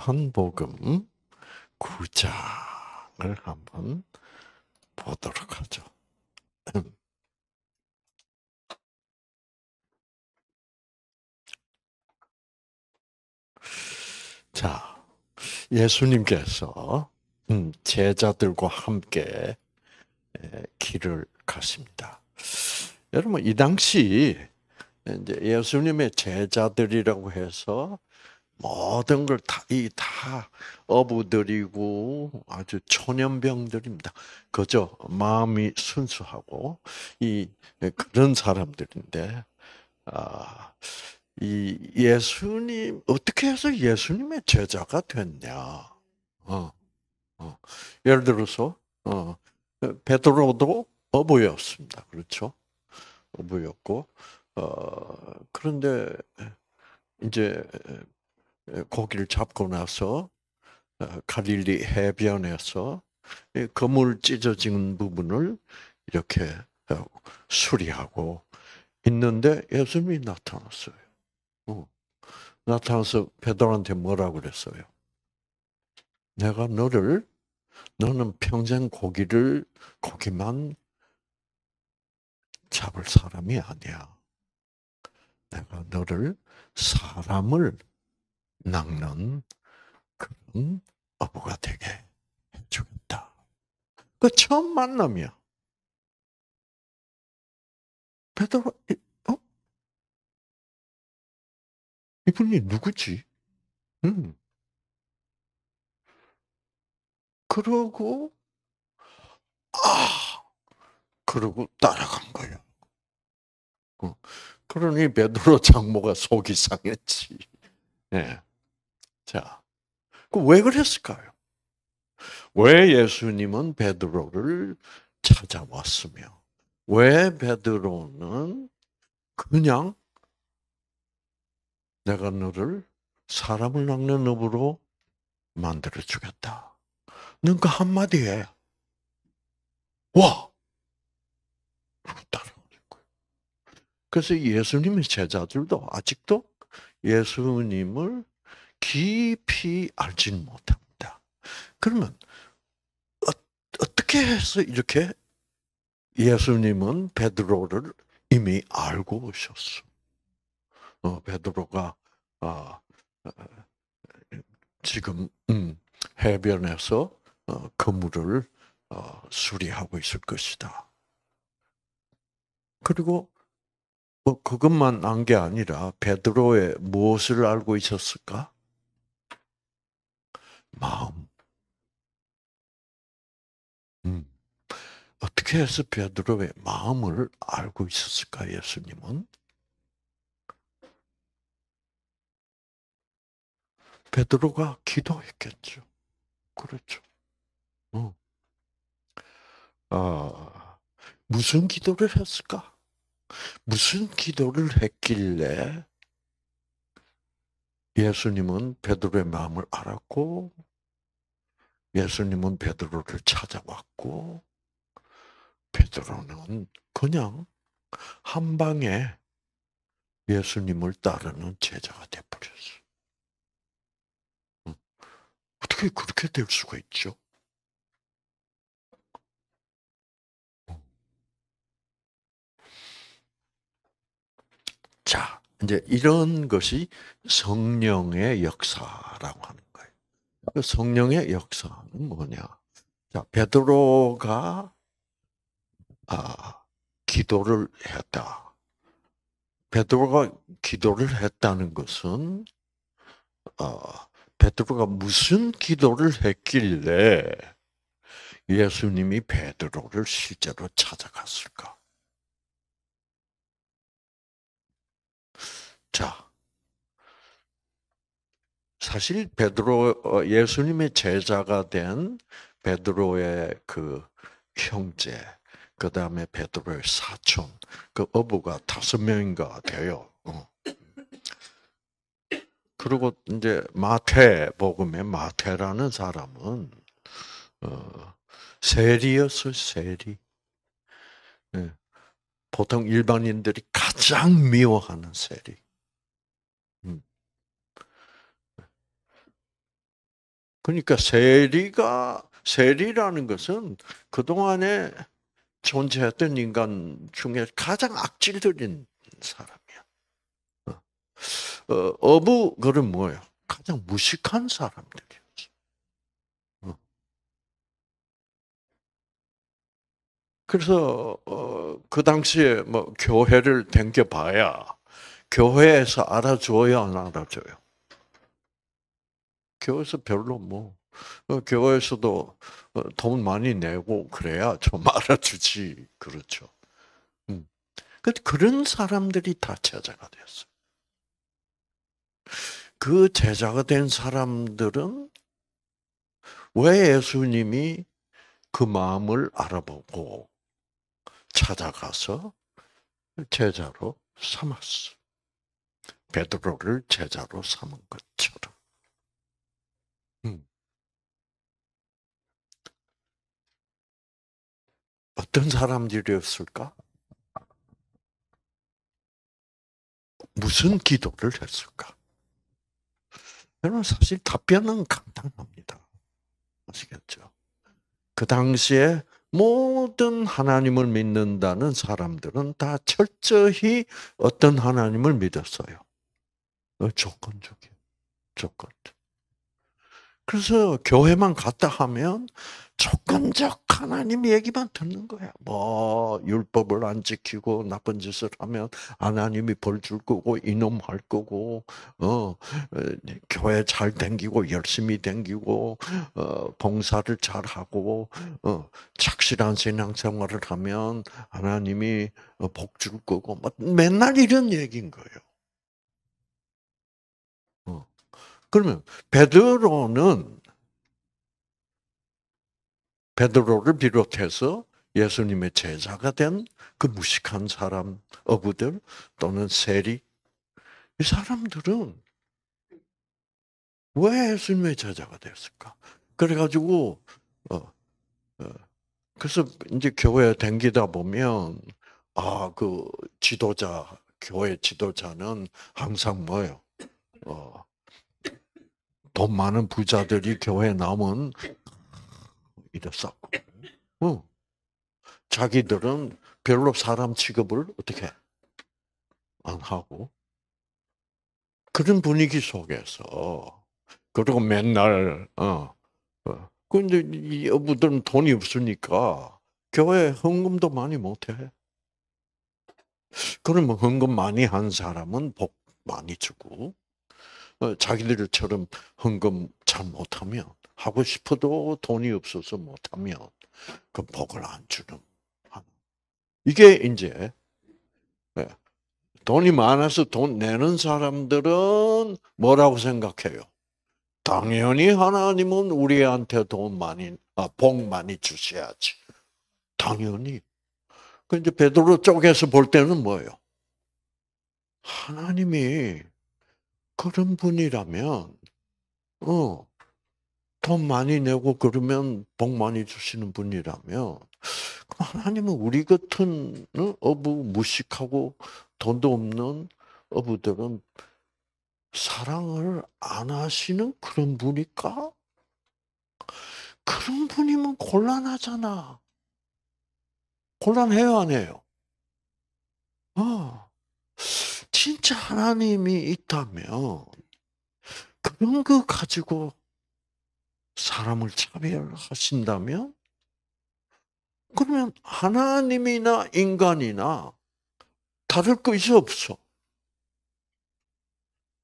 요한복음 9장을 한번 보도록 하죠. 음. 자, 예수님께서 음, 제자들과 함께 길을 갔습니다. 여러분 이 당시 이제 예수님의 제자들이라고 해서 모든 걸 다, 이 다 어부들이고 아주 초년병들입니다. 그저 마음이 순수하고, 이, 그런 사람들인데, 아, 이 예수님, 어떻게 해서 예수님의 제자가 됐냐. 어, 어. 예를 들어서, 어, 베드로도 어부였습니다. 그렇죠? 어부였고, 어, 그런데 이제 고기를 잡고 나서 갈릴리 어, 해변에서 그물 찢어진 부분을 이렇게 어, 수리하고 있는데 예수님이 나타났어요. 어, 나타나서 베드로한테 뭐라고 그랬어요? 내가 너를 너는 평생 고기를 고기만 잡을 사람이 아니야. 내가 너를 사람을 낚는 그런 어부가 되게 해주겠다. 그 처음 만남이야. 베드로 어? 이분이 누구지? 음. 그러고 아 그러고 따라간 거예 어. 그러니 베드로 장모가 속이 상했지. 예. 네. 자, 그 왜 그랬을까요? 왜 예수님은 베드로를 찾아왔으며 왜 베드로는 그냥 내가 너를 사람을 낚는 업으로 만들어 주겠다. 는그 한마디에 와 그래서 예수님의 제자들도 아직도 예수님을 깊이 알진 못합니다. 그러면 어, 떻게 해서 이렇게 예수님은 베드로를 이미 알고 오셨어? 어, 베드로가 어, 어, 지금 음, 해변에서 어, 그물을 어, 수리하고 있을 것이다. 그리고 뭐 그것만 안 게 아니라 베드로의 무엇을 알고 있었을까? 마음. 음. 어떻게 해서 베드로의 마음을 알고 있었을까 예수님은? 베드로가 기도했겠죠. 그렇죠. 어. 아, 무슨 기도를 했을까? 무슨 기도를 했길래 예수님은 베드로의 마음을 알았고 예수님은 베드로를 찾아왔고 베드로는 그냥 한 방에 예수님을 따르는 제자가 되버렸어. 어 어떻게 그렇게 될 수가 있죠? 자, 이제 이런 것이 성령의 역사라고 하는 거예요. 그 성령의 역사는 뭐냐? 자, 베드로가 아, 기도를 했다. 베드로가 기도를 했다는 것은 어, 베드로가 무슨 기도를 했길래 예수님이 베드로를 실제로 찾아갔을까? 자, 사실 베드로 어, 예수님의 제자가 된 베드로의 그 형제, 그 다음에 베드로의 사촌, 그 어부가 다섯 명인가 돼요. 어. 그리고 이제 마태 복음의 마태라는 사람은 어, 세리였어 요 세리. 예. 보통 일반인들이 가장 미워하는 세리. 그러니까 세리가 세리라는 것은 그 동안에 존재했던 인간 중에 가장 악질들인 사람이야. 어, 어 어부 그는 뭐예요? 가장 무식한 사람들이었어. 어. 그래서 어, 그 당시에 뭐 교회를 댕겨봐야 교회에서 알아줘야 안 알아줘요. 교회에서 별로 뭐 어, 교회에서도 어, 돈 많이 내고 그래야 좀 알아주지 그렇죠. 음. 그런 사람들이 다 제자가 되었어요. 그 제자가 된 사람들은 왜 예수님이 그 마음을 알아보고 찾아가서 제자로 삼았어. 베드로를 제자로 삼은 것처럼. 어떤 사람들이었을까? 무슨 기도를 했을까? 여러분 사실 답변은 간단합니다. 아시겠죠? 그 당시에 모든 하나님을 믿는다는 사람들은 다 철저히 어떤 하나님을 믿었어요. 조건적이에요. 어, 조건적. 그래서 교회만 갔다 하면 조건적 하나님 얘기만 듣는 거야. 뭐 율법을 안 지키고 나쁜 짓을 하면 하나님이 벌 줄 거고 이놈 할 거고 어 교회 잘 댕기고 열심히 댕기고 어 봉사를 잘 하고 어 착실한 신앙생활을 하면 하나님이 어, 복줄 거고 막 뭐 맨날 이런 얘기인 거예요. 어. 그러면 베드로는 베드로를 비롯해서 예수님의 제자가 된 그 무식한 사람, 어부들 또는 세리 이 사람들은 왜 예수님의 제자가 됐을까? 그래가지고 어, 어 그래서 이제 교회 댕기다 보면 아 그 지도자 교회 지도자는 항상 뭐요? 어 돈 많은 부자들이 교회 남은 오히었고 응. 어. 자기들은 별로 사람 취급을 어떻게 안 하고 그런 분위기 속에서 그리고 맨날 어, 어. 근데 이 여부들은 돈이 없으니까 교회 헌금도 많이 못해. 그러면 헌금 많이 한 사람은 복 많이 주고 어, 자기들처럼 헌금 잘 못하면 하고 싶어도 돈이 없어서 못하면 그 복을 안 주는 이게 이제 예, 돈이 많아서 돈 내는 사람들은 뭐라고 생각해요? 당연히 하나님은 우리한테 돈 많이 아, 복 많이 주셔야지. 당연히. 그 이제 베드로 쪽에서 볼 때는 뭐예요? 하나님이 그런 분이라면, 어, 돈 많이 내고 그러면 복 많이 주시는 분이라면, 하나님은 우리 같은 어, 어부 무식하고 돈도 없는 어부들은 사랑을 안 하시는 그런 분일까? 그런 분이면 곤란하잖아. 곤란해요, 안 해요? 어. 진짜 하나님이 있다면 그런 거 가지고 사람을 차별하신다면 그러면 하나님이나 인간이나 다를 것이 없어.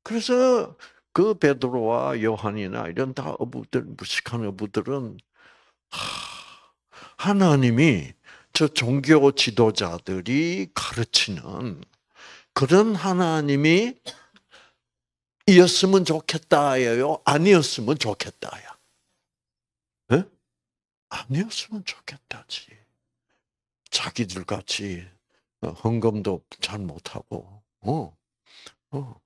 그래서 그 베드로와 요한이나 이런 다 어부들 무식한 어부들은 하나님이 저 종교 지도자들이 가르치는 그런 하나님이 이었으면 좋겠다예요? 아니었으면 좋겠다야? 네? 아니었으면 좋겠다지. 자기들 같이 어, 헌금도 잘 못하고, 어, 어,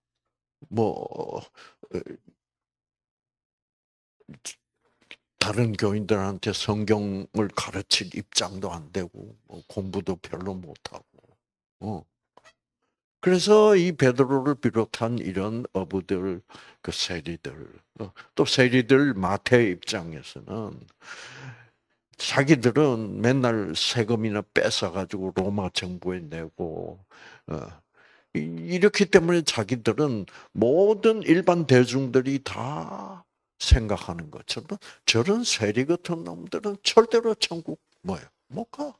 뭐, 어, 다른 교인들한테 성경을 가르칠 입장도 안 되고, 뭐 공부도 별로 못하고, 어. 그래서 이 베드로를 비롯한 이런 어부들, 그 세리들, 어, 또 세리들 마태 입장에서는 자기들은 맨날 세금이나 뺏어가지고 로마 정부에 내고, 어, 이렇기 때문에 자기들은 모든 일반 대중들이 다 생각하는 것처럼 저런 세리 같은 놈들은 절대로 천국 뭐예요? 못 가.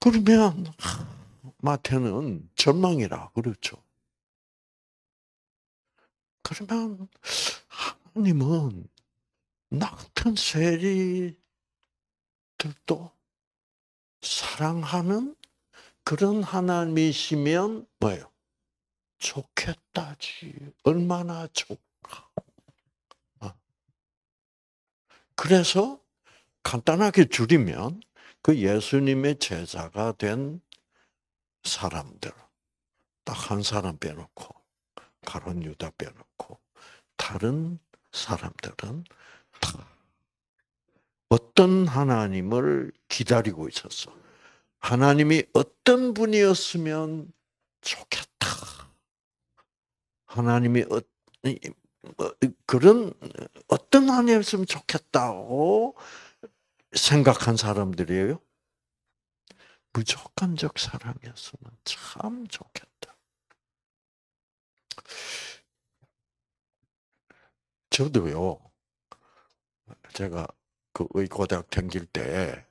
그러면 마태는 절망이라 그렇죠. 그러면 하나님은 낙천 세리들도 사랑하는 그런 하나님이시면 뭐예요? 좋겠다지. 얼마나 좋까. 어. 그래서 간단하게 줄이면 그 예수님의 제자가 된 사람들 딱 한 사람 빼놓고 가론 유다 빼놓고 다른 사람들은 다 어떤 하나님을 기다리고 있었어. 하나님이 어떤 분이었으면 좋겠다. 하나님이 어, 어 그런 어떤 하나님이었으면 좋겠다고 생각한 사람들이에요? 무조건적 사랑이었으면 참 좋겠다. 저도요, 제가 그 의고대학 댕길 때,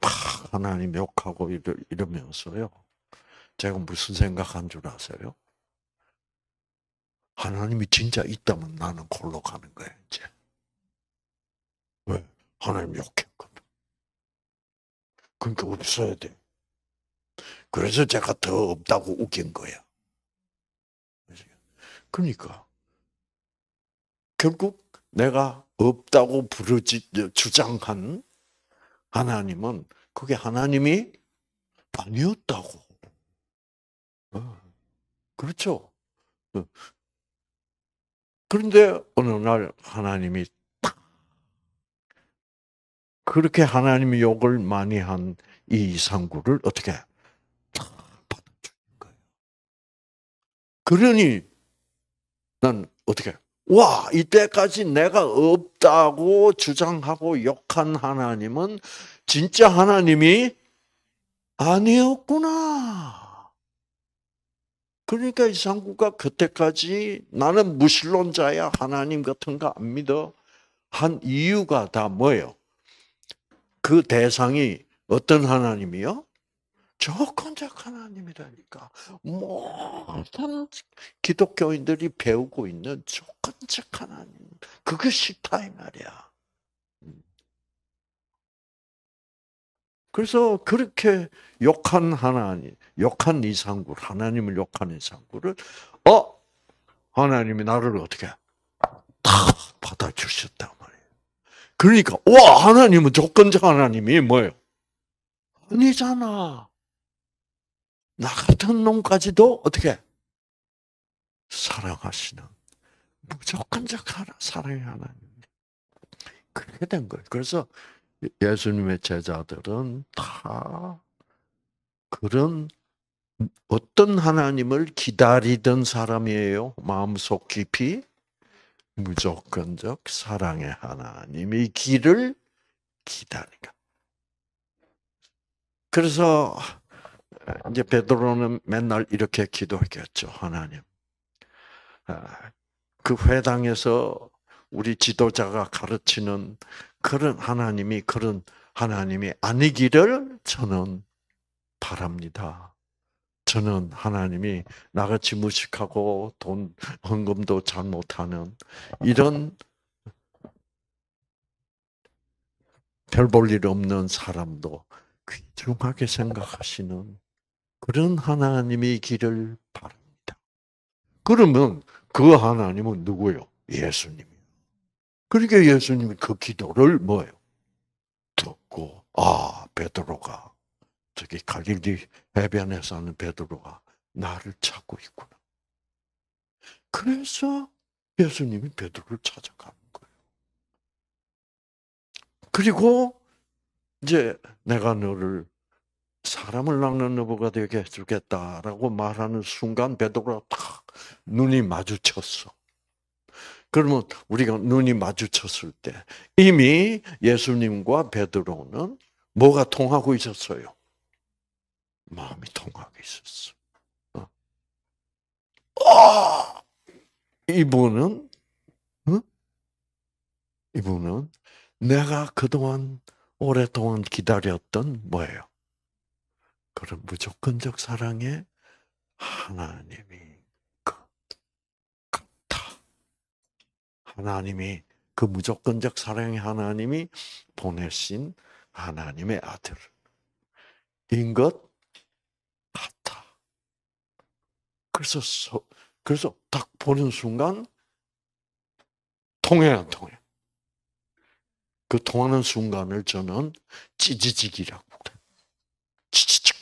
막 하나님 욕하고 이러면서요, 제가 무슨 생각한 줄 아세요? 하나님이 진짜 있다면 나는 골로 가는 거예요, 이제. 왜? 하나님 욕해. 그러니까 없어야 돼. 그래서 제가 더 없다고 웃긴 거야. 그러니까 결국 내가 없다고 부르지 주장한 하나님은 그게 하나님이 아니었다고. 어, 그렇죠. 어. 그런데 어느 날 하나님이 그렇게 하나님이 욕을 많이 한이 상구를 어떻게 받아주는 거예요. 그러니 난 어떻게 와 이때까지 내가 없다고 주장하고 욕한 하나님은 진짜 하나님이 아니었구나. 그러니까 이 상구가 그때까지 나는 무신론자야 하나님 같은 거 안 믿어 한 이유가 다 뭐예요? 그 대상이 어떤 하나님이요? 조건적 하나님이라니까. 모든 기독교인들이 배우고 있는 조건적 하나님. 그게 싫다, 이 말이야. 음. 그래서 그렇게 욕한 하나님, 욕한 이상구, 하나님을 욕한 이상구를, 어? 하나님이 나를 어떻게 다 받아주셨다. 그러니까 와 하나님은 조건적 하나님이 뭐예요? 아니잖아. 나 같은 놈까지도 어떻게 사랑하시는 무조건적 하나, 사랑의 하나님. 그렇게 된 거예요. 그래서 예수님의 제자들은 다 그런 어떤 하나님을 기다리던 사람이에요. 마음속 깊이 무조건적 사랑의 하나님이 길을 기다리니까. 그래서 아, 이제 베드로는 맨날 이렇게 기도했겠죠. 하나님. 아, 그 회당에서 우리 지도자가 가르치는 그런 하나님이 그런 하나님이 아니기를 저는 바랍니다. 저는 하나님이 나같이 무식하고 돈, 헌금도 잘 못하는 이런 별 볼 일 없는 사람도 귀중하게 생각하시는 그런 하나님이기를 바랍니다. 그러면 그 하나님은 누구요? 예수님. 그러니까 예수님이 그 기도를 뭐예요? 듣고 아 베드로가 저기 갈릴리 해변에 사는 베드로가 나를 찾고 있구나. 그래서 예수님이 베드로를 찾아가는 거예요. 그리고 이제 내가 너를 사람을 낚는 어부가 되게 해주겠다라고 말하는 순간 베드로가 탁 눈이 마주쳤어. 그러면 우리가 눈이 마주쳤을 때 이미 예수님과 베드로는 뭐가 통하고 있었어요? 마음이 통하게 있었어. 어? 아! 이분은 어? 이분은 내가 그동안 오랫동안 기다렸던 뭐예요? 그런 무조건적 사랑의 하나님이 그 같다. 하나님이 그 무조건적 사랑의 하나님이 보내신 하나님의 아들. 인것 그래서 그래서 딱 보는 순간 통해 안 통해. 그 통하는 순간을 저는 찌지직이라고 그래. 찌지직.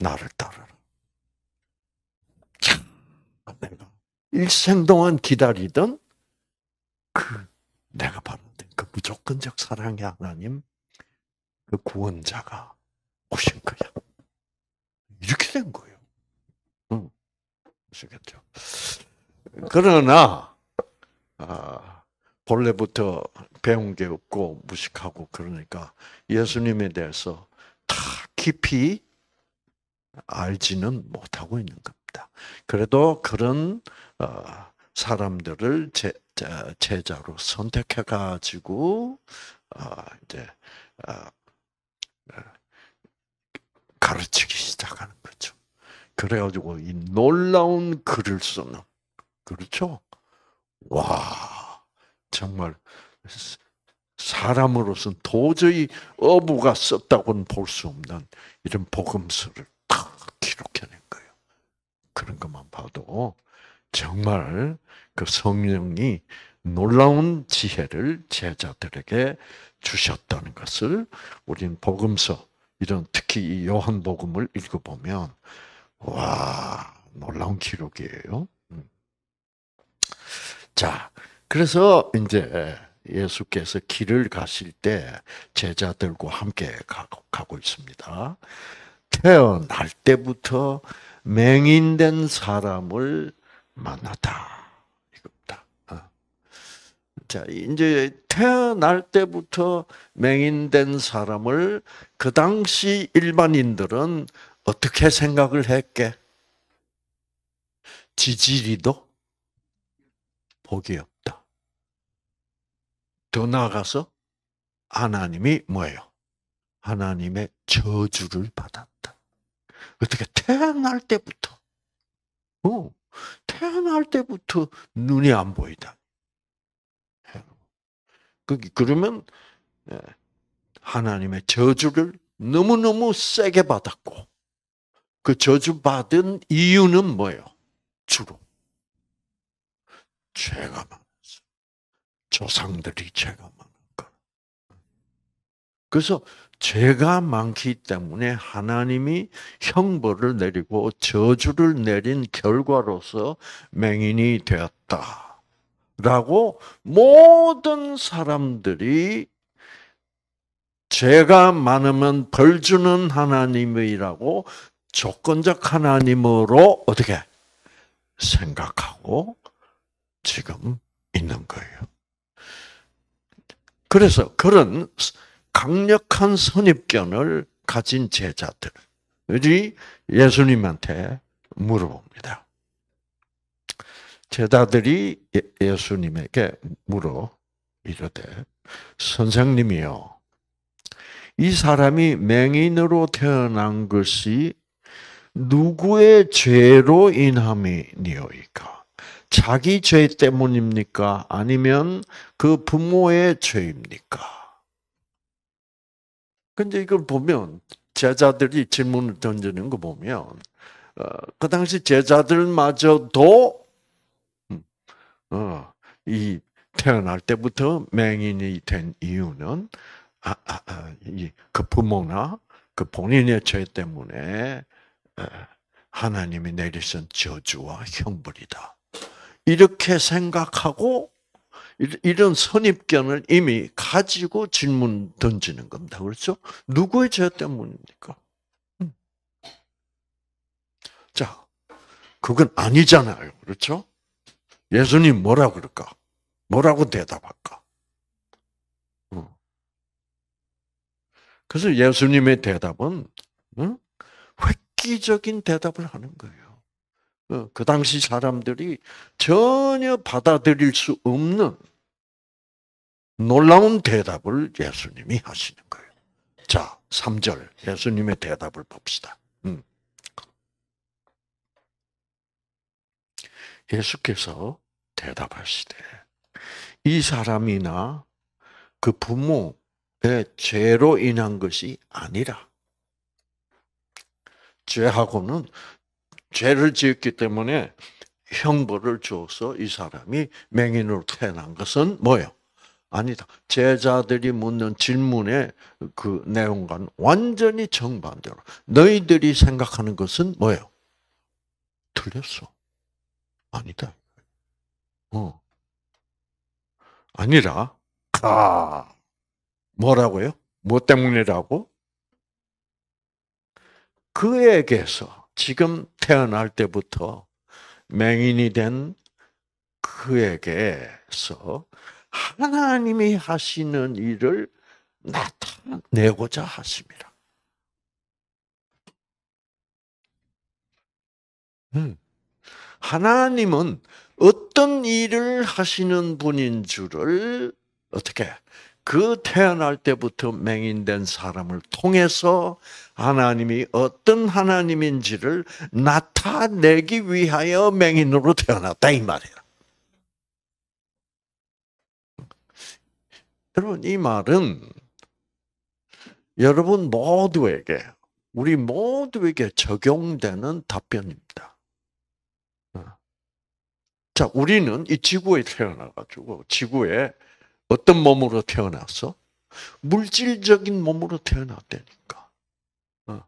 나를 따르라. 내가 일생 동안 기다리던 그 내가 봤는그 무조건적 사랑의 하나님 그 구원자가 오신 거야. 틀린 거예요. 음. 아시겠죠? 그러나, 아, 본래부터 배운 게 없고 무식하고 그러니까 예수님에 대해서 다 깊이 알지는 못하고 있는 겁니다. 그래도 그런 아, 사람들을 제, 제자로 선택해 가지고 아, 이제 아, 가르치기 시작하는 그래가지고 이 놀라운 글을 쓰는 그렇죠? 와 정말 사람으로서는 도저히 어부가 썼다고는 볼 수 없는 이런 복음서를 탁 기록해낸 거예요. 그런 것만 봐도 정말 그 성령이 놀라운 지혜를 제자들에게 주셨다는 것을 우리는 복음서 이런 특히 이 요한복음을 읽어보면 와, 놀라운 기록이에요. 음. 자, 그래서 이제 예수께서 길을 가실 때 제자들과 함께 가고, 있습니다. 태어날 때부터 맹인된 사람을 만났다. 이겁니다. 어. 자, 이제 태어날 때부터 맹인된 사람을 그 당시 일반인들은 어떻게 생각을 했게? 지지리도 복이 없다. 더 나아가서 하나님이 뭐예요? 하나님의 저주를 받았다. 어떻게 태어날 때부터, 어, 태어날 때부터 눈이 안 보이다. 그러면 예, 하나님의 저주를 너무너무 세게 받았고, 그 저주받은 이유는 뭐예요? 주로. 죄가 많았어. 조상들이 죄가 많았고. 그래서 죄가 많기 때문에 하나님이 형벌을 내리고 저주를 내린 결과로서 맹인이 되었다. 라고 모든 사람들이 죄가 많으면 벌 주는 하나님이라고 조건적 하나님으로 어떻게 생각하고 지금 있는 거예요. 그래서 그런 강력한 선입견을 가진 제자들이 예수님한테 물어봅니다. 제자들이 예, 예수님에게 물어 이르되 선생님이요 이 사람이 맹인으로 태어난 것이 누구의 죄로 인함이니이까 자기 죄 때문입니까? 아니면 그 부모의 죄입니까? 근데 이걸 보면 제자들이 질문을 던지는 거 보면 어, 그 당시 제자들마저도 음, 어, 이 태어날 때부터 맹인이 된 이유는 아, 아, 아, 그 부모나 그 본인의 죄 때문에 하나님이 내리신 저주와 형벌이다. 이렇게 생각하고 이런 선입견을 이미 가지고 질문 던지는 겁니다. 그렇죠? 누구의 죄 때문입니까? 음. 자, 그건 아니잖아요. 그렇죠? 예수님 뭐라 그럴까? 뭐라고 대답할까? 어. 그래서 예수님의 대답은 획기적인 대답을 하는 거예요. 어, 그 당시 사람들이 전혀 받아들일 수 없는 놀라운 대답을 예수님이 하시는 거예요. 자, 3절 예수님의 대답을 봅시다. 음. 예수께서 대답하시되 이 사람이나 그 부모의 죄로 인한 것이 아니라 죄하고는 죄를 지었기 때문에 형벌을 줘서 이 사람이 맹인으로 태어난 것은 뭐예요? 아니다. 제자들이 묻는 질문의 그 내용과는 완전히 정반대로 너희들이 생각하는 것은 뭐예요? 틀렸어. 아니다. 어. 아니라 아 뭐라고요? 뭐 때문이라고? 그에게서 지금 태어날 때부터 맹인이 된 그에게서 하나님이 하시는 일을 나타내고자 하십니다. 음. 하나님은 어떤 일을 하시는 분인 줄을 어떻게 그 태어날 때부터 맹인된 사람을 통해서 하나님이 어떤 하나님인지를 나타내기 위하여 맹인으로 태어났다 이 말이에요. 여러분 이 말은 여러분 모두에게 우리 모두에게 적용되는 답변입니다. 자, 우리는 이 지구에 태어나가지고 지구에 어떤 몸으로 태어났어? 물질적인 몸으로 태어났다니까. 어.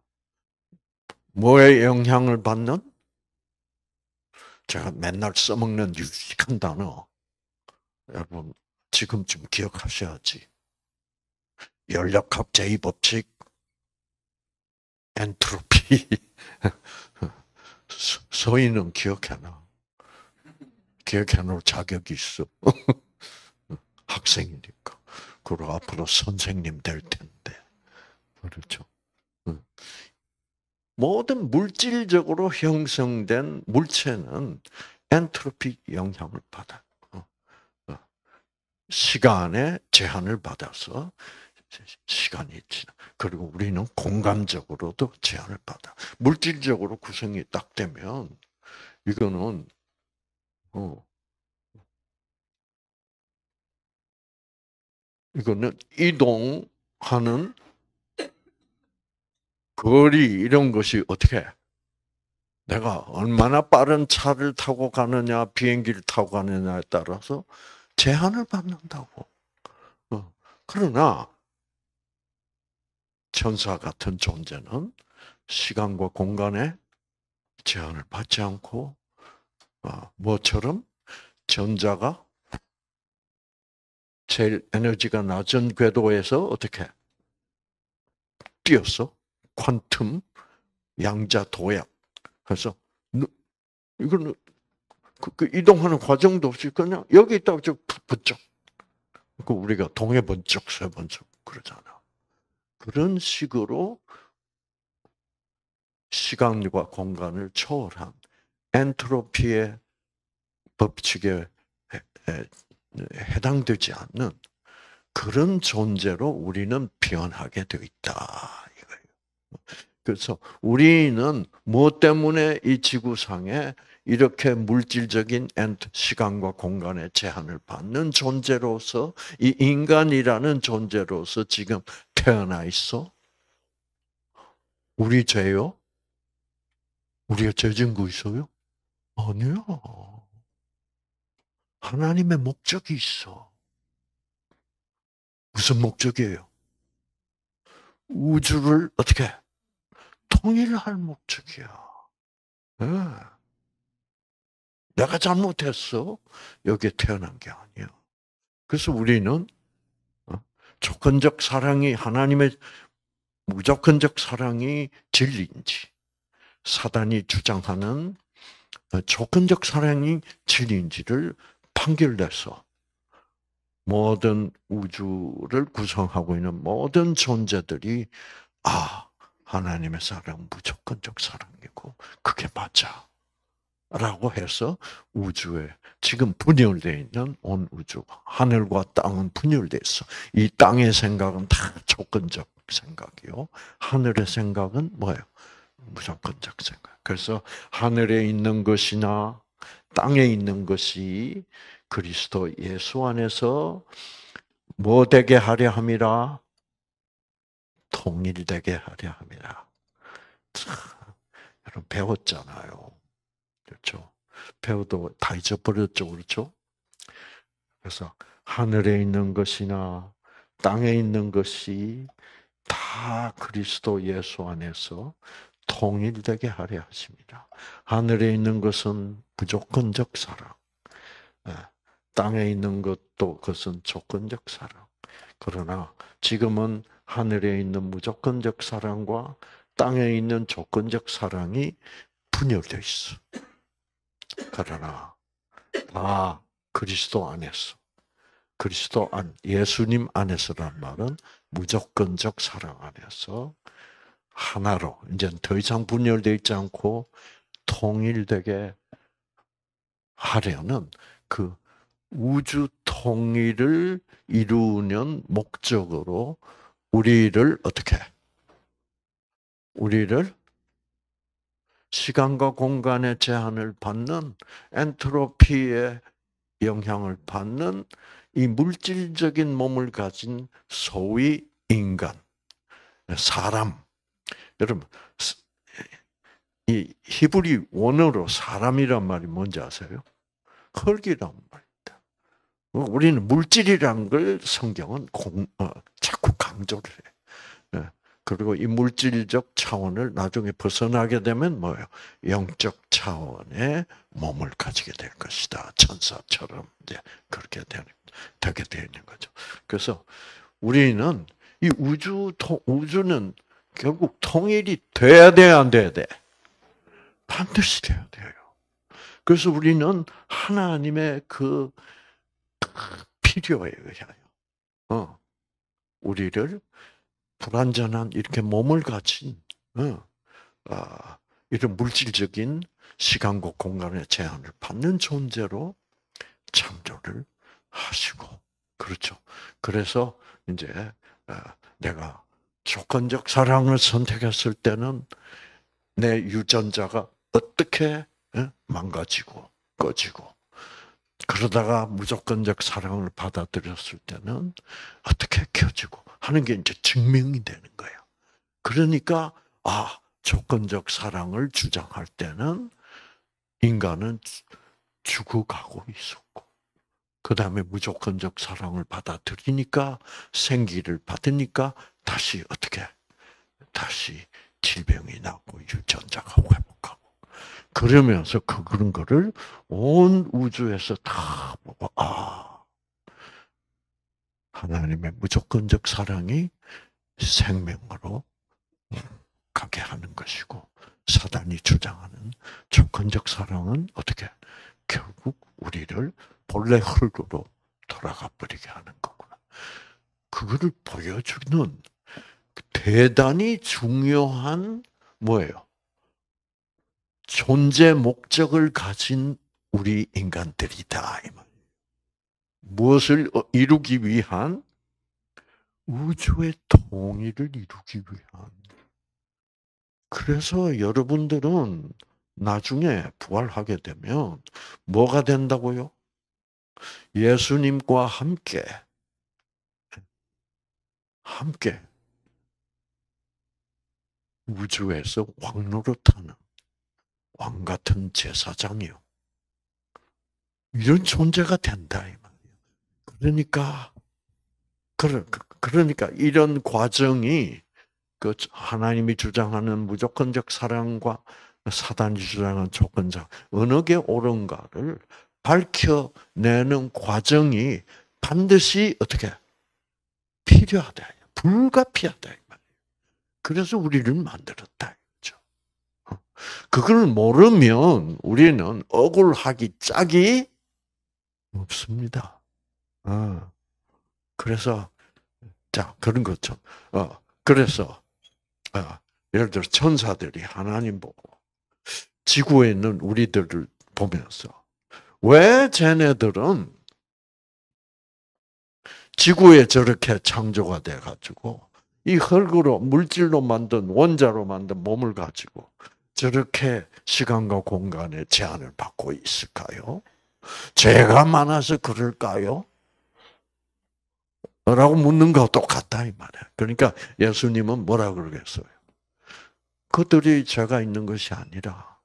뭐의 영향을 받는? 제가 맨날 써먹는 유익한 단어. 여러분, 지금쯤 기억하셔야지. 연력학 제2법칙, 엔트로피. 소인은 기억해놔. 기억해놓을 자격이 있어. 학생이니까. 그리고 앞으로 선생님 될 텐데. 그렇죠. 모든 물질적으로 형성된 물체는 엔트로피 영향을 받아. 어. 어. 시간의 제한을 받아서 시간이 지나. 그리고 우리는 공간적으로도 제한을 받아. 물질적으로 구성이 딱 되면 이거는 어 이거는 이동하는 거리 이런 것이 어떻게 내가 얼마나 빠른 차를 타고 가느냐 비행기를 타고 가느냐에 따라서 제한을 받는다고. 어, 그러나 천사 같은 존재는 시간과 공간에 제한을 받지 않고 어, 뭐처럼 전자가 제일 에너지가 낮은 궤도에서 어떻게 뛰었어? 퀀텀 양자 도약. 그래서 이거는 그, 그 이동하는 과정도 없이 그냥 여기 있다고 쭉 번쩍. 그 우리가 동해 번쩍 서해 번쩍 그러잖아. 그런 식으로 시간과 공간을 초월한 엔트로피의 법칙에 해당되지 않는 그런 존재로 우리는 변하게 되어 있다. 이거예요. 그래서 우리는 무엇 뭐 때문에 이 지구상에 이렇게 물질적인 시간과 공간의 제한을 받는 존재로서 이 인간이라는 존재로서 지금 태어나 있어? 우리 죄요? 우리가 죄진 거 있어요? 아니요. 하나님의 목적이 있어. 무슨 목적이에요? 우주를 어떻게 통일할 목적이야. 네. 내가 잘못했어. 여기에 태어난 게 아니야. 그래서 우리는 어? 조건적 사랑이 하나님의 무조건적 사랑이 진리인지 사단이 주장하는 어, 조건적 사랑이 진리인지를 판결됐어. 모든 우주를 구성하고 있는 모든 존재들이 아 하나님의 사랑 무조건적 사랑이고 그게 맞아. 라고 해서 우주에 지금 분열되어 있는 온 우주 하늘과 땅은 분열돼 있어. 이 땅의 생각은 다 조건적 생각이요. 하늘의 생각은 뭐예요? 무조건적 생각. 그래서 하늘에 있는 것이나 땅에 있는 것이 그리스도 예수 안에서 뭐 되게 하려 함이라? 통일되게 하려 함이라. 여러분 배웠잖아요. 그렇죠? 배워도 다 잊어버렸죠. 그렇죠? 그래서 하늘에 있는 것이나 땅에 있는 것이 다 그리스도 예수 안에서 통일되게 하려 하십니다. 하늘에 있는 것은 무조건적 사랑. 예. 땅에 있는 것도 그것은 조건적 사랑. 그러나 지금은 하늘에 있는 무조건적 사랑과 땅에 있는 조건적 사랑이 분열되어 있어. 그러나 다 그리스도 안에서 그리스도 안 예수님 안에서란 말은 무조건적 사랑 안에서 하나로 이제 더 이상 분열되어 있지 않고 통일되게 하려는 그 우주 통일을 이루는 목적으로 우리를 어떻게 우리를 시간과 공간의 제한을 받는 엔트로피의 영향을 받는 이 물질적인 몸을 가진 소위 인간, 사람. 여러분, 이 히브리 원어로 사람이란 말이 뭔지 아세요? 흙이란 말. 어, 우리는 물질이란 걸 성경은 공, 어, 자꾸 강조를 해. 예. 그리고 이 물질적 차원을 나중에 벗어나게 되면 뭐예요? 영적 차원의 몸을 가지게 될 것이다. 천사처럼 이 그렇게 되는, 되게 되는 거죠. 그래서 우리는 이 우주 우주는 결국 통일이 돼야 돼, 안 돼야 돼? 반드시 돼야 돼요. 그래서 우리는 하나님의 그 필요해요, 어. 우리를 불완전한 이렇게 몸을 가진 어, 아, 이런 물질적인 시간과 공간의 제한을 받는 존재로 창조를 하시고 그렇죠. 그래서 이제 아, 내가 조건적 사랑을 선택했을 때는 내 유전자가 어떻게 어, 망가지고 꺼지고 그러다가 무조건적 사랑을 받아들였을 때는 어떻게 켜지고 하는 게 이제 증명이 되는 거예요. 그러니까 아 조건적 사랑을 주장할 때는 인간은 죽어가고 있었고 그 다음에 무조건적 사랑을 받아들이니까 생기를 받으니까 다시 어떻게 다시 질병이 나고 유전자가 회복하고 그러면서 그, 그런 거를 온 우주에서 다 보고, 아, 하나님의 무조건적 사랑이 생명으로 가게 하는 것이고, 사단이 주장하는 조건적 사랑은 어떻게, 결국 우리를 본래 흙으로 돌아가 버리게 하는 거구나. 그거를 보여주는 그 대단히 중요한 뭐예요? 존재 목적을 가진 우리 인간들이다. 무엇을 어, 이루기 위한? 우주의 통일을 이루기 위한. 그래서 여러분들은 나중에 부활하게 되면 뭐가 된다고요? 예수님과 함께, 함께 우주에서 왕로릇하는 왕 같은 제사장이요. 이런 존재가 된다 그러니까 그러, 그, 니까 그러니까 이런 과정이 그 하나님이 주장하는 무조건적 사랑과 사단이 주장하는 조건적 어느 게 옳은가를 밝혀내는 과정이 반드시 어떻게 필요하다 불가피하다 그래서 우리를 만들었다. 그걸 모르면 우리는 억울하기 짝이 없습니다. 어. 그래서 자 그런 거죠. 어. 그래서 어. 예를 들어 천사들이 하나님 보고 지구에 있는 우리들을 보면서 왜 쟤네들은 지구에 저렇게 창조가 돼가지고 이 흙으로 물질로 만든 원자로 만든 몸을 가지고 저렇게 시간과 공간의 제한을 받고 있을까요? 죄가 많아서 그럴까요? 라고 묻는 거 똑같다, 이 말이야. 그러니까 예수님은 뭐라 그러겠어요? 그들이 죄가 있는 것이 아니라,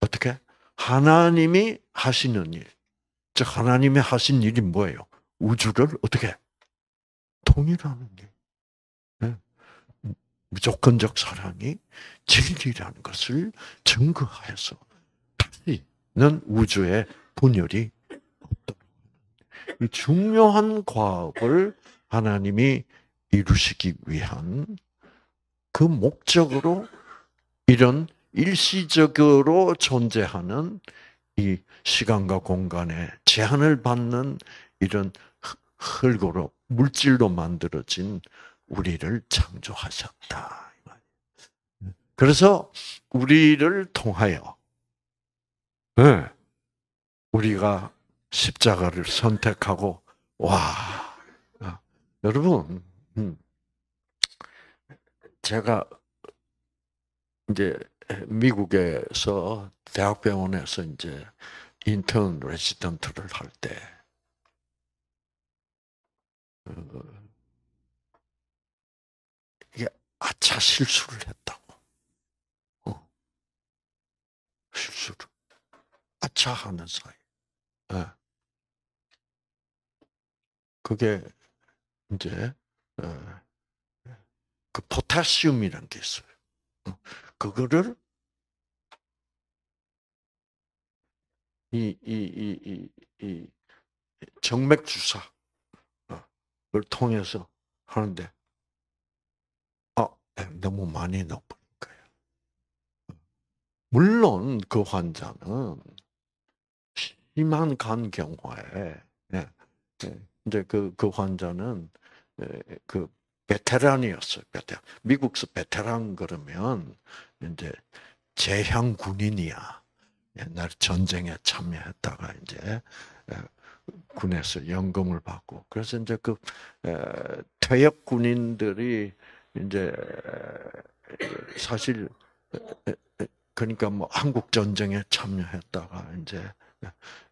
어떻게? 하나님이 하시는 일. 즉, 하나님이 하신 일이 뭐예요? 우주를 어떻게? 통일하는 일. 무조건적 사랑이 진리라는 것을 증거하여서 다시는 우주의 분열이 없도록 이 중요한 과업을 하나님이 이루시기 위한 그 목적으로 이런 일시적으로 존재하는 이 시간과 공간에 제한을 받는 이런 흙으로 물질로 만들어진 우리를 창조하셨다. 음. 그래서 우리를 통하여 네. 우리가 십자가를 선택하고 와 아, 여러분 음. 제가 이제 미국에서 대학병원에서 이제 인턴 레지던트를 할때 어, 아차 실수를 했다고. 어. 실수를. 아차 하는 사이. 네. 그게 이제 예. 그포타시이라게 있어요. 어. 그거를 이, 이, 이, 이, 이 정맥 주사를 통해서 하는데 너무 많이 넣어버린 거요 물론 그 환자는 심한 간 경우에 예, 예, 이제 그, 그 환자는 예, 그 베테랑이었어요. 베테랑. 미국서 베테랑 그러면 이제 재향 군인이야. 옛날 전쟁에 참여했다가 이제 군에서 연금을 받고 그래서 이제 그 퇴역 군인들이 이제 사실 그러니까 뭐 한국 전쟁에 참여했다가 이제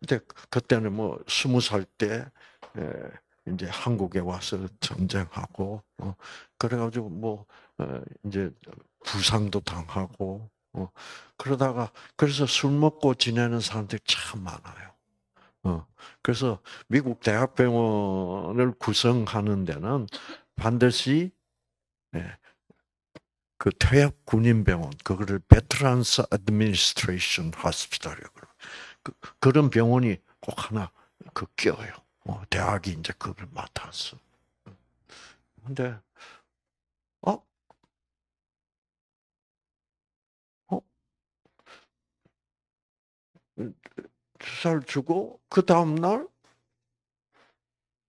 근데 그때는 뭐 스무 살 때 이제 한국에 와서 전쟁하고 어, 그래가지고 뭐 어, 이제 부상도 당하고 어, 그러다가 그래서 술 먹고 지내는 사람들이 참 많아요. 그래서 미국 대학병원을 구성하는 데는 반드시 예. 그 퇴역 군인병원, 그거를 베트란스 애드미니스트레이션 하스피탈이라고 그, 그런 병원이 꼭 하나 그 끼어요. 어, 대학이 이제 그걸 맡았어. 근데 어? 어? 주사를 음, 주고 그 다음 날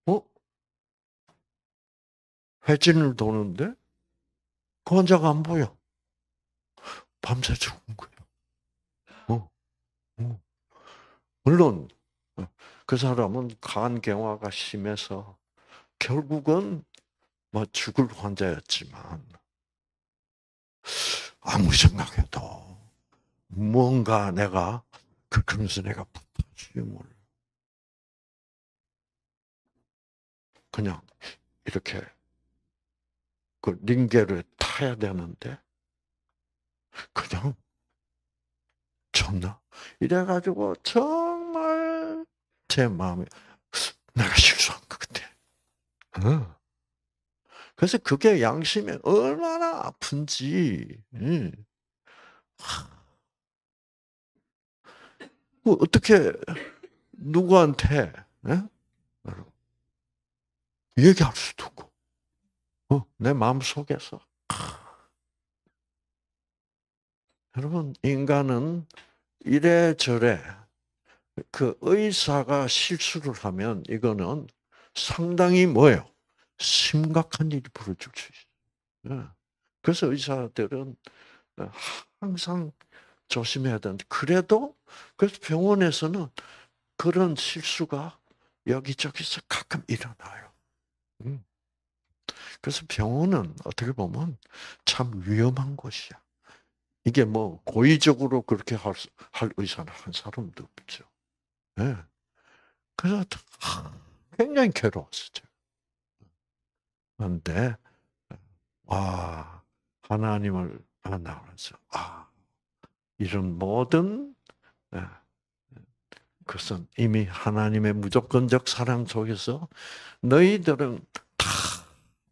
어? 회진을 도는데 그 환자가 안 보여. 밤새 죽은 거예요. 어, 어. 물론 어, 그 사람은 간경화가 심해서 결국은 뭐 죽을 환자였지만 아무 생각해도 뭔가 내가 그러면서 가 부탁심을 그냥 이렇게 그 링게를 타야 되는데 그냥 존나 이래가지고 정말 제 마음이 내가 실수한 것 같아. 응. 어. 그래서 그게 양심이 얼마나 아픈지. 뭐 어떻게 누구한테 얘기할 수도 없고. 어, 내 마음 속에서. 여러분, 인간은 이래저래 그 의사가 실수를 하면 이거는 상당히 뭐예요? 심각한 일이 벌어질 수 있어요. 예. 그래서 의사들은 항상 조심해야 되는데, 그래도, 그래서 병원에서는 그런 실수가 여기저기서 가끔 일어나요. 음. 그래서 병원은 어떻게 보면 참 위험한 곳이야. 이게 뭐 고의적으로 그렇게 할, 할 의사는 한 사람도 없죠. 네. 그래서 굉장히 괴로웠었죠. 그런데 아 하나님을 만나면서 아 이런 모든 예, 그것은 이미 하나님의 무조건적 사랑 속에서 너희들은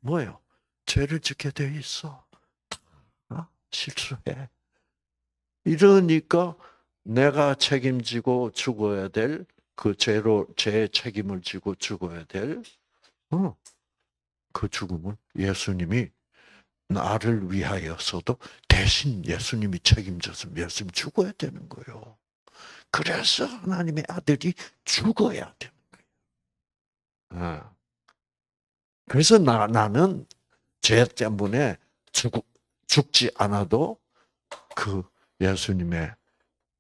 뭐예요? 죄를 짓게 돼 있어. 어? 실수해. 이러니까 내가 책임지고 죽어야 될 그 죄로 죄 책임을 지고 죽어야 될그 어? 그 죽음은 예수님이 나를 위하여서도 대신 예수님이 책임져서 예수님 죽어야 되는 거예요. 그래서 하나님의 아들이 죽어야 되는 거예요. 어. 그래서 나, 나는 죄 때문에 죽, 죽지 않아도 그 예수님의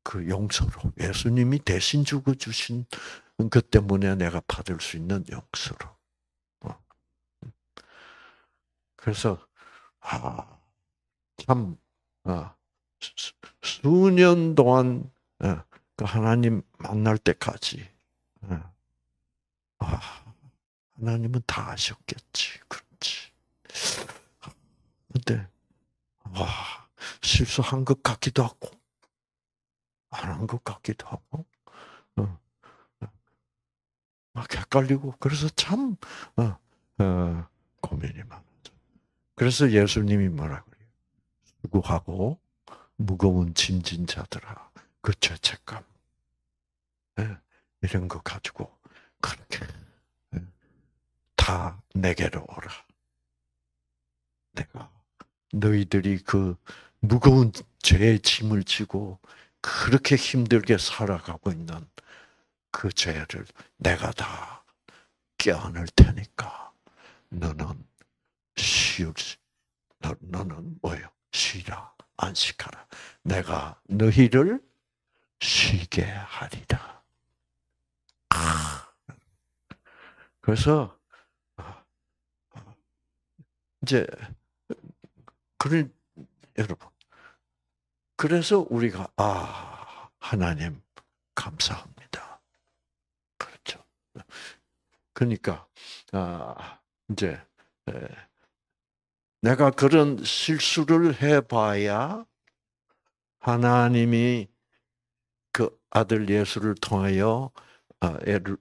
그 용서로 예수님이 대신 죽어 주신 그 때문에 내가 받을 수 있는 용서로. 어. 그래서 아, 참 아, 수년 동안 어, 그 하나님 만날 때까지 아, 하나님은 다 아셨겠지. 그렇지. 근데, 와, 실수한 것 같기도 하고, 안 한 것 같기도 하고, 어, 어, 막 헷갈리고, 그래서 참, 어, 어, 고민이 많아져. 그래서 예수님이 뭐라 그래요? 수고하고, 무거운 짐진 자들아, 그 죄책감. 네, 이런 거 가지고, 그렇게. 다 내게로 오라. 내가 너희들이 그 무거운 죄의 짐을 지고 그렇게 힘들게 살아가고 있는 그 죄를 내가 다 껴안을 테니까 너는 쉬울 너, 너는 뭐요? 쉬라 안식하라. 내가 너희를 쉬게 하리라. 아. 그래서 이제 그런 여러분. 그래서 우리가 아 하나님 감사합니다. 그렇죠. 그러니까 아 이제 내가 그런 실수를 해봐야 하나님이 그 아들 예수를 통하여 아,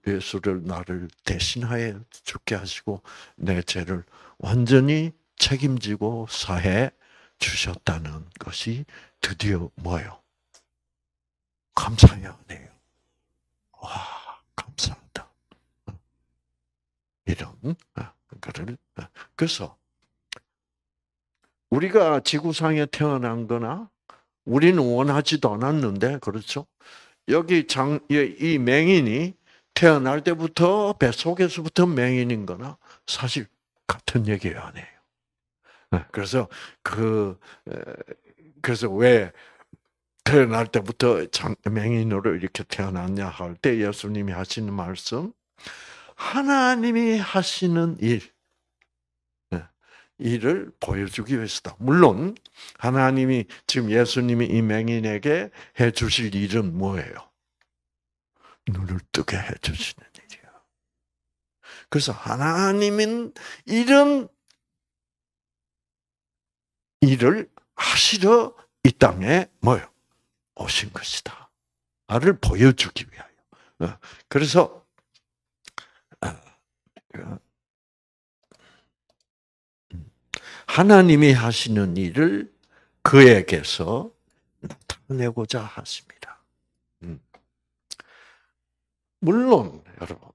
예수를 나를 대신하여 죽게 하시고 내 죄를 완전히 책임지고 사해 주셨다는 것이 드디어 뭐예요? 감사해요. 와, 감사하다. 이런 아, 거를. 아, 그래서 우리가 지구상에 태어난 거나 우리는 원하지도 않았는데, 그렇죠? 여기 장, 이 맹인이 태어날 때부터 뱃속에서부터 맹인인 거나 사실 같은 얘기 아니에요. 네. 그래서 그 그래서 왜 태어날 때부터 맹인으로 이렇게 태어났냐 할 때 예수님이 하시는 말씀, 하나님이 하시는 일, 네, 일을 보여주기 위해서다. 물론 하나님이 지금 예수님이 이 맹인에게 해주실 일은 뭐예요? 눈을 뜨게 해주시는 그래서 하나님은 이런 일을 하시러 이 땅에 뭐요? 오신 것이다. 아를 보여주기 위하여. 어, 그래서 어, 그, 하나님이 하시는 일을 그에게서 나타내고자 하십니다. 음. 물론 여러분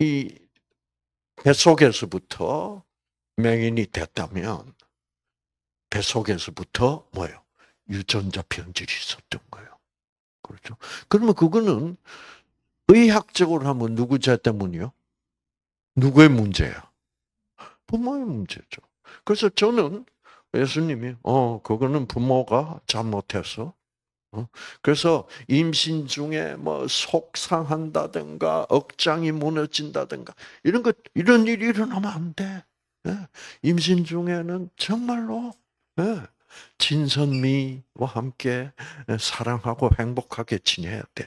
이 뱃속에서부터 맹인이 됐다면 뱃속에서부터 뭐요 유전자 변질이 있었던 거예요. 그렇죠? 그러면 그거는 의학적으로 하면 누구 자 때문이요? 누구의 문제야? 부모의 문제죠. 그래서 저는 예수님이 어 그거는 부모가 잘못해서 어? 그래서 임신 중에 뭐 속상한다든가 억장이 무너진다든가 이런 것 이런 일이 일어나면 안 돼. 예? 임신 중에는 정말로 예? 진선미와 함께 예, 사랑하고 행복하게 지내야 돼.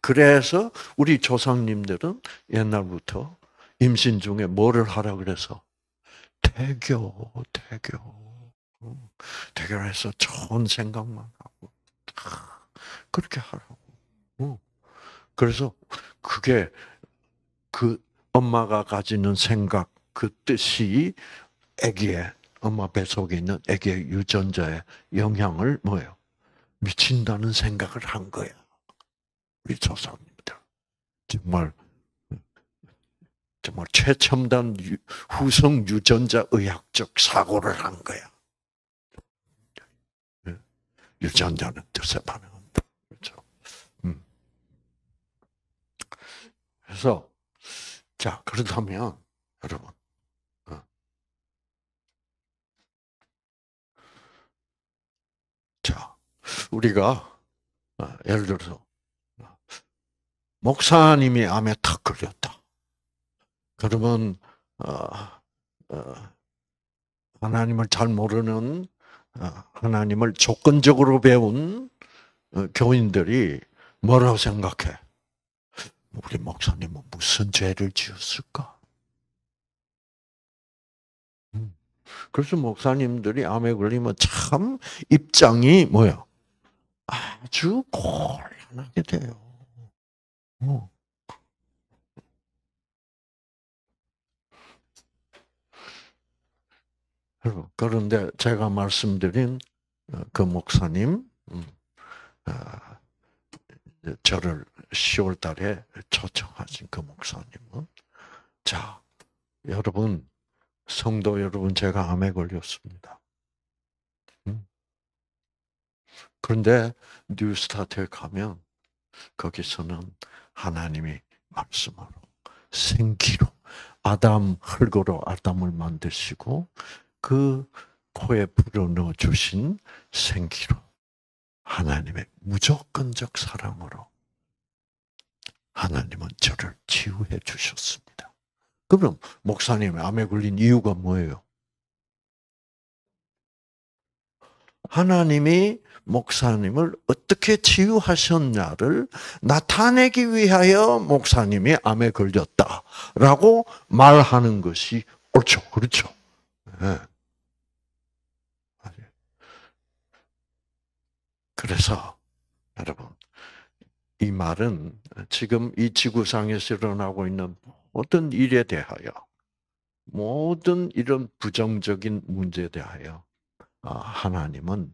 그래서 우리 조상님들은 옛날부터 임신 중에 뭐를 하라 그래서 대교대교 대결해서 음, 좋은 생각만 하고 그렇게 하라고. 그래서 그게 그 엄마가 가지는 생각, 그 뜻이 아기의 엄마 뱃속에 있는 아기의 유전자에 영향을 뭐요 미친다는 생각을 한 거야. 우리 조상님들. 정말 정말 최첨단 후성 유전자 의학적 사고를 한 거야. 유전자는 뜻에 반응한다. 그렇죠. 음. 그래서, 자, 그렇다면, 여러분. 어. 자, 우리가, 어, 예를 들어서, 어, 목사님이 암에 탁 걸렸다. 그러면, 어, 어 하나님을 잘 모르는 어, 하나님을 조건적으로 배운 어, 교인들이 뭐라고 생각해? 우리 목사님은 무슨 죄를 지었을까? 음, 그래서 목사님들이 암에 걸리면 참 입장이 뭐요? 아주 곤란하게 돼요. 어. 그런데 제가 말씀드린 어, 그 목사님 음, 아, 저를 10월 달에 초청하신 그 목사님은 자 여러분 성도 여러분 제가 암에 걸렸습니다. 음. 그런데 뉴스타트에 가면 거기서는 하나님이 말씀으로 생기로 아담 흙으로 아담을 만드시고 그 코에 불어넣어 주신 생기로 하나님의 무조건적 사랑으로 하나님은 저를 치유해 주셨습니다. 그럼 목사님 암에 걸린 이유가 뭐예요? 하나님이 목사님을 어떻게 치유하셨냐를 나타내기 위하여 목사님이 암에 걸렸다라고 말하는 것이 옳죠. 그렇죠. 네. 그래서 여러분 이 말은 지금 이 지구상에서 일어나고 있는 모든 일에 대하여 모든 이런 부정적인 문제에 대하여 아, 하나님은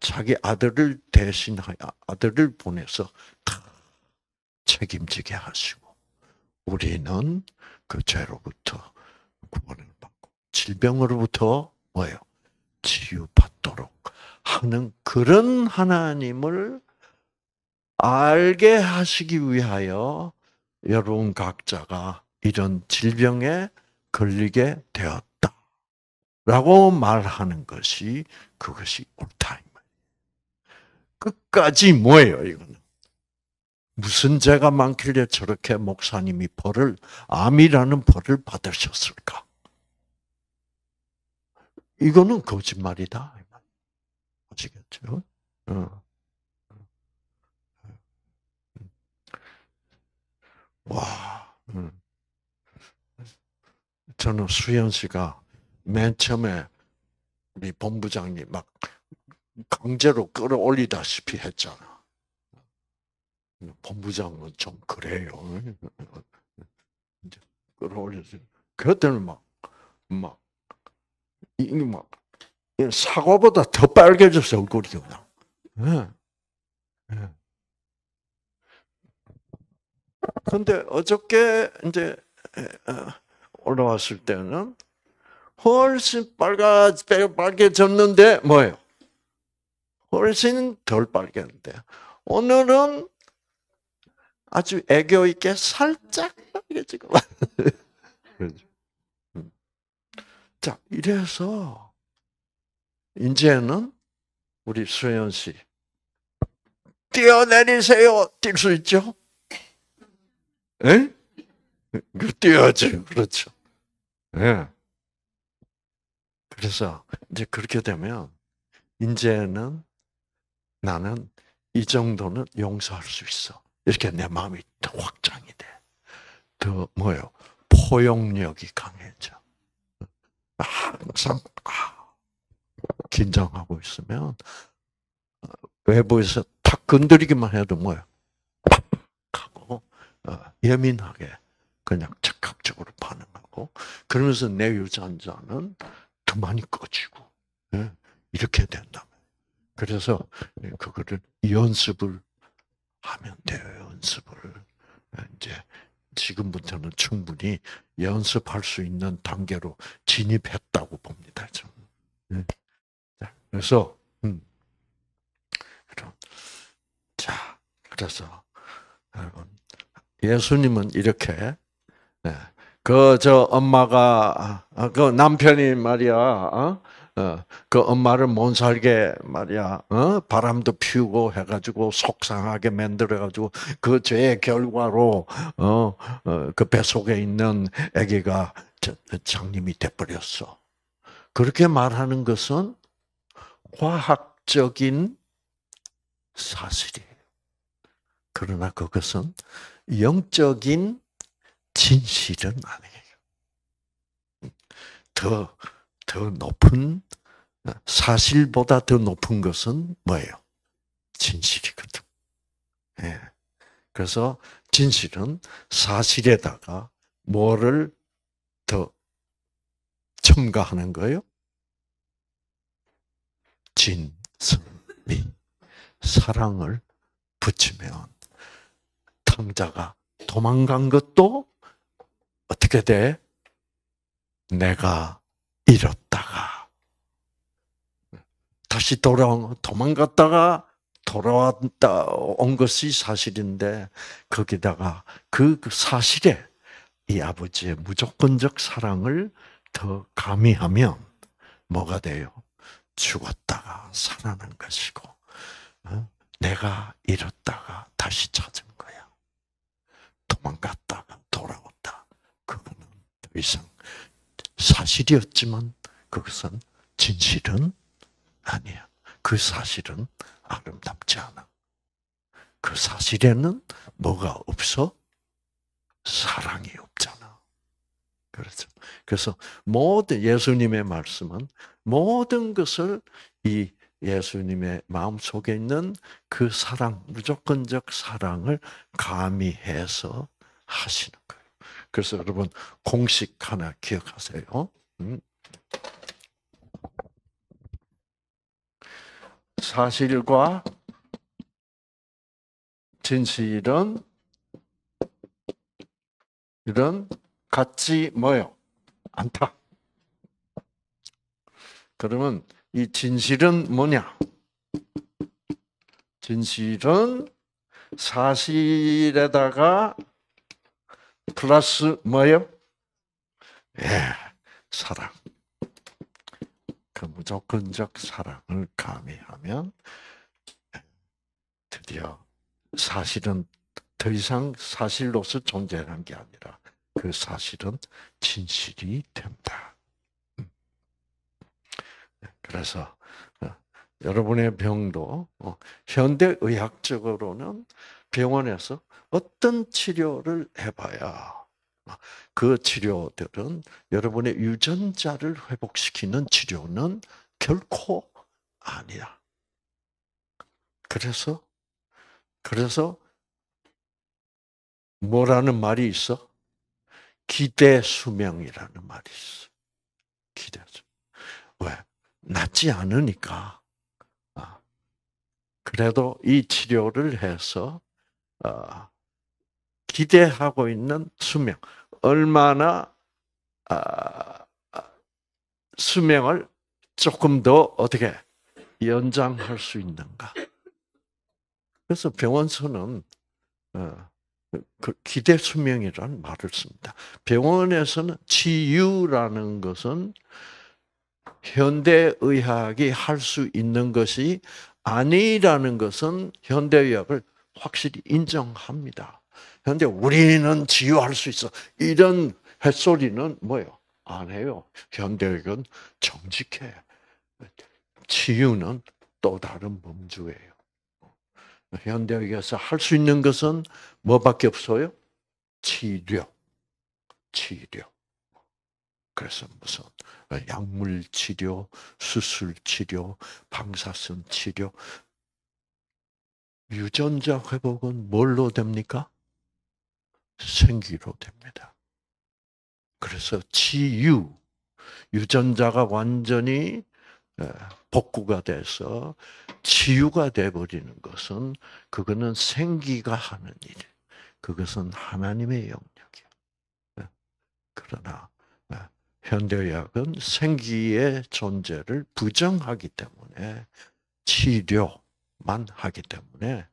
자기 아들을 대신하여 아들을 보내서 책임지게 하시고 우리는 그 죄로부터 구원을 받고 질병으로부터 뭐예요? 치유받도록 하는 그런 하나님을 알게 하시기 위하여 여러분 각자가 이런 질병에 걸리게 되었다. 라고 말하는 것이 그것이 옳다. 끝까지 뭐예요, 이거는? 무슨 죄가 많길래 저렇게 목사님이 벌을, 암이라는 벌을 받으셨을까? 이거는 거짓말이다. 무너겠죠 어. 어. 어. 와, 음. 저는 수현 씨가 맨 처음에 우리 본부장님 막 강제로 끌어올리다시피 했잖아. 본부장은 좀 그래요. 끌어올려서 그때는 막, 막, 이막 예, 사과보다 더 빨개졌어, 얼굴이 그냥. 예, 예. 근데 어저께 이제 어, 올라왔을 때는 훨씬 빨가, 빨개졌는데 뭐예요? 훨씬 덜 빨개는데. 오늘은 아주 애교 있게 살짝 빨개지고. 그렇죠. 음. 자, 이래서 이제는 우리 수현 씨 뛰어내리세요. 뛸 수 있죠? 예? 뛰어야지 그렇죠. 예. 그래서 이제 그렇게 되면 이제는 나는 이 정도는 용서할 수 있어. 이렇게 내 마음이 확장이 돼. 더 뭐요? 포용력이 강해져. 항상 아, 긴장하고 있으면 어, 외부에서 탁 건드리기만 해도 뭐야? 팍 하고 어, 예민하게 그냥 즉각적으로 반응하고 그러면서 내 유전자는 더 많이 꺼지고 예, 이렇게 된다. 그래서 그거를 연습을 하면 돼요. 연습을 예, 이제 지금부터는 충분히 연습할 수 있는 단계로 진입했다고 봅니다. 좀. 그래서 음. 자 그래서 여러분 예수님은 이렇게 네. 그저 엄마가 아, 그 남편이 말이야 어? 어? 그 엄마를 못 살게 말이야 어? 바람도 피우고 해가지고 속상하게 만들어가지고 그 죄의 결과로 어, 어 그 뱃속에 있는 아기가 장님이 돼버렸어. 그렇게 말하는 것은 과학적인 사실이에요. 그러나 그것은 영적인 진실은 아니에요. 더, 더 높은, 사실보다 더 높은 것은 뭐예요? 진실이거든. 예. 그래서 진실은 사실에다가 뭐를 더 첨가하는 거예요? 진 승, 미 사랑을 붙이면 탕자가 도망간 것도 어떻게 돼? 내가 잃었다가 다시 돌아 도망갔다가 돌아왔다 온 것이 사실인데 거기다가 그 사실에 이 아버지의 무조건적 사랑을 더 가미하면 뭐가 돼요? 죽었다가 살아난 것이고 어? 내가 잃었다가 다시 찾은 거야. 도망갔다가 돌아왔다. 그거는 더 이상 사실이었지만 그것은 진실은 아니야. 그 사실은 아름답지 않아. 그 사실에는 뭐가 없어? 사랑이 없잖아. 그렇죠. 그래서 모든 예수님의 말씀은 모든 것을 이 예수님의 마음 속에 있는 그 사랑, 무조건적 사랑을 가미해서 하시는 거예요. 그래서 여러분 공식 하나 기억하세요. 음. 사실과 진실은 이런 같지 뭐요? 않다. 그러면 이 진실은 뭐냐? 진실은 사실에다가 플러스 뭐요? 예, 사랑. 그 무조건적 사랑을 가미하면 드디어 사실은 더 이상 사실로서 존재하는 게 아니라 그 사실은 진실이 된다. 음. 네, 그래서 어, 여러분의 병도 어, 현대 의학적으로는 병원에서 어떤 치료를 해봐야 어, 그 치료들은 여러분의 유전자를 회복시키는 치료는 결코 아니야. 그래서 그래서 뭐라는 말이 있어? 기대 수명이라는 말이 있어. 기대 수명. 왜? 낫지 않으니까. 아, 그래도 이 치료를 해서 어, 기대하고 있는 수명 얼마나 아, 아, 수명을 조금 더 어떻게 연장할 수 있는가. 그래서 병원서는 어, 그 기대 수명이라는 말을 씁니다. 병원에서는 치유라는 것은 현대 의학이 할 수 있는 것이 아니라는 것은 현대 의학을 확실히 인정합니다. 그런데 우리는 치유할 수 있어. 이런 햇소리는 뭐요? 안 해요. 현대의학은 정직해. 치유는 또 다른 범주예요. 현대의에서 할 수 있는 것은 뭐밖에 없어요? 치료. 치료. 그래서 무슨 약물 치료, 수술 치료, 방사선 치료. 유전자 회복은 뭘로 됩니까? 생기로 됩니다. 그래서 치유, 유전자가 완전히 예, 복구가 돼서 치유가 되어버리는 것은 그거는 생기가 하는 일. 그것은 하나님의 영역이에 예, 그러나 예, 현대의학은 생기의 존재를 부정하기 때문에 치료만 하기 때문에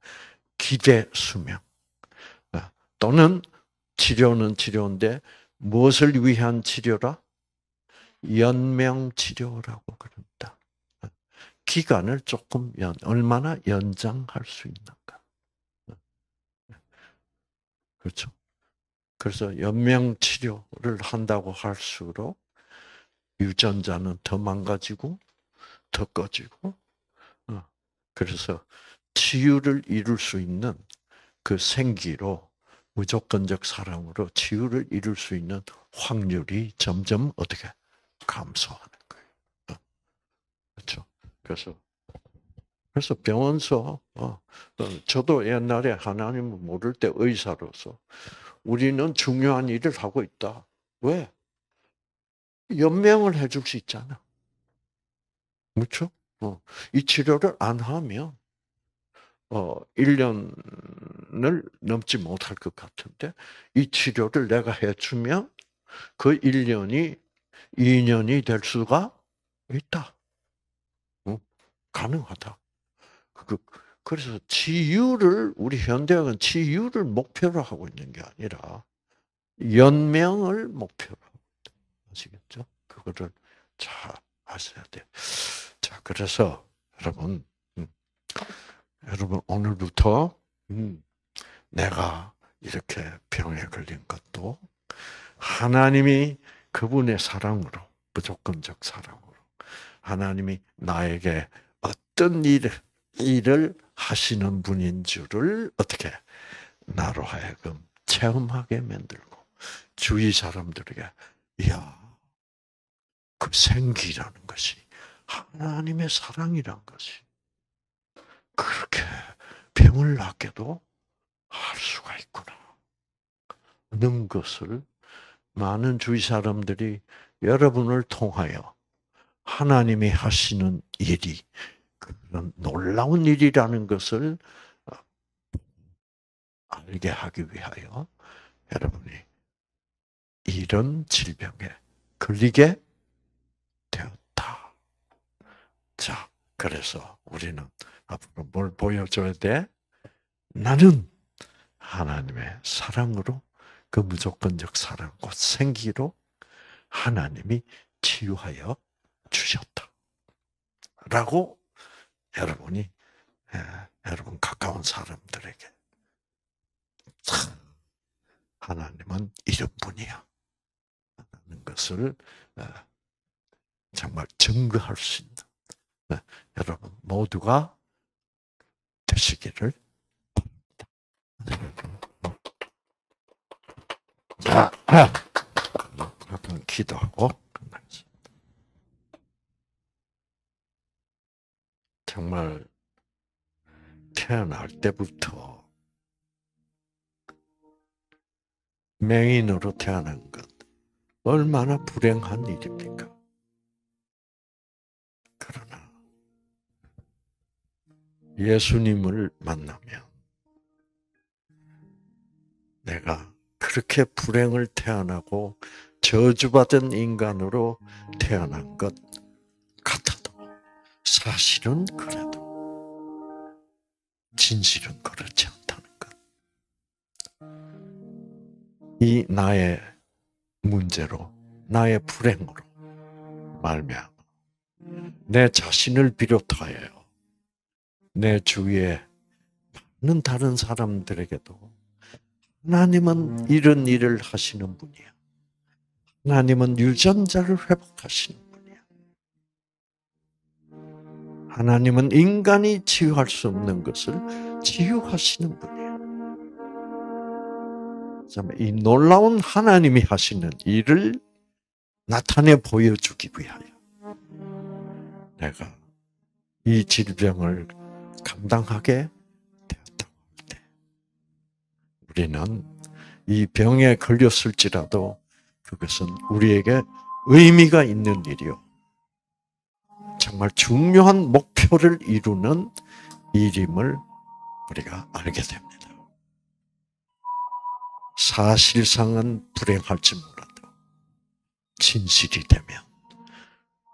기대 수명 또는 치료는 치료인데 무엇을 위한 치료라? 연명 치료라고 그런 기간을 조금 연, 얼마나 연장할 수 있는가. 그렇죠. 그래서 연명 치료를 한다고 할수록 유전자는 더 망가지고 더 꺼지고 어, 그래서 치유를 이룰 수 있는 그 생기로 무조건적 사랑으로 치유를 이룰 수 있는 확률이 점점 어떻게 감소하는 그래서 그래서 병원서 어, 어, 저도 옛날에 하나님을 모를 때 의사로서 우리는 중요한 일을 하고 있다. 왜? 연명을 해줄 수 있잖아. 그렇죠? 어, 이 치료를 안 하면 어, 1년을 넘지 못할 것 같은데, 이 치료를 내가 해주면 그 1년이 2년이 될 수가 있다. 가능하다. 그, 그래서 치유를 우리 현대학은 치유를 목표로 하고 있는 게 아니라 연명을 목표로 아시겠죠? 그거를 잘 아셔야 돼요. 자, 그래서 여러분, 음, 여러분 오늘부터 음, 내가 이렇게 병에 걸린 것도 하나님이 그분의 사랑으로 무조건적 사랑으로 하나님이 나에게 어떤 일, 일을 하시는 분인 줄을 어떻게 나로 하여금 체험하게 만들고 주위 사람들에게 이야 그 생기라는 것이 하나님의 사랑이란 것이 그렇게 병을 낫게도 할 수가 있구나 는 것을 많은 주위 사람들이 여러분을 통하여 하나님이 하시는 일이 그런 놀라운 일이라는 것을 어, 알게 하기 위하여 여러분이 이런 질병에 걸리게 되었다. 자, 그래서 우리는 앞으로 뭘 보여줘야 돼? 나는 하나님의 사랑으로 그 무조건적 사랑, 곧 생기로 하나님이 치유하여 주셨다. 라고 여러분이 여러분 가까운 사람들에게 참 하나님은 이런분이야 라는 것을 정말 증거할 수 있는 여러분 모두가 되시기를 자, 그럼 기도하고. 정말 태어날 때부터 맹인으로 태어난 것 얼마나 불행한 일입니까? 그러나 예수님을 만나면 내가 그렇게 불행을 태어나고 저주받은 인간으로 태어난 것 같아. 사실은 그래도 진실은 그렇지 않다는 것. 이 나의 문제로 나의 불행으로 말미암아 내 자신을 비롯하여 내 주위에 많은 다른 사람들에게도 하나님은 이런 일을 하시는 분이야. 하나님은 유전자를 회복하시는 하나님은 인간이 치유할 수 없는 것을 치유하시는 분이에요. 이 놀라운 하나님이 하시는 일을 나타내 보여주기 위하여 내가 이 질병을 감당하게 되었다 우리는 이 병에 걸렸을지라도 그것은 우리에게 의미가 있는 일이요. 정말 중요한 목표를 이루는 일임을 우리가 알게 됩니다. 사실상은 불행할지 몰라도 진실이 되면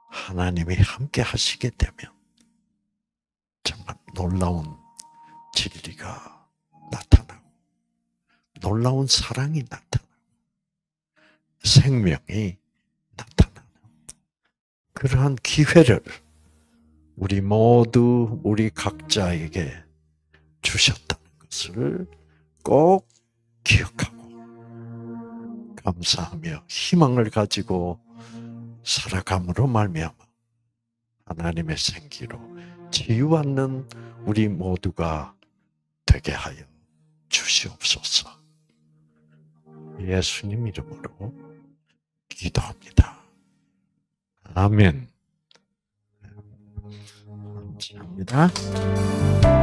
하나님이 함께 하시게 되면 정말 놀라운 진리가 나타나고 놀라운 사랑이 나타나고 생명이 나타나는 그러한 기회를 우리 모두 우리 각자에게 주셨다는 것을 꼭 기억하고 감사하며 희망을 가지고 살아감으로 말미암아 하나님의 생기로 치유받는 우리 모두가 되게 하여 주시옵소서. 예수님 이름으로 기도합니다. 아멘. 진합니다.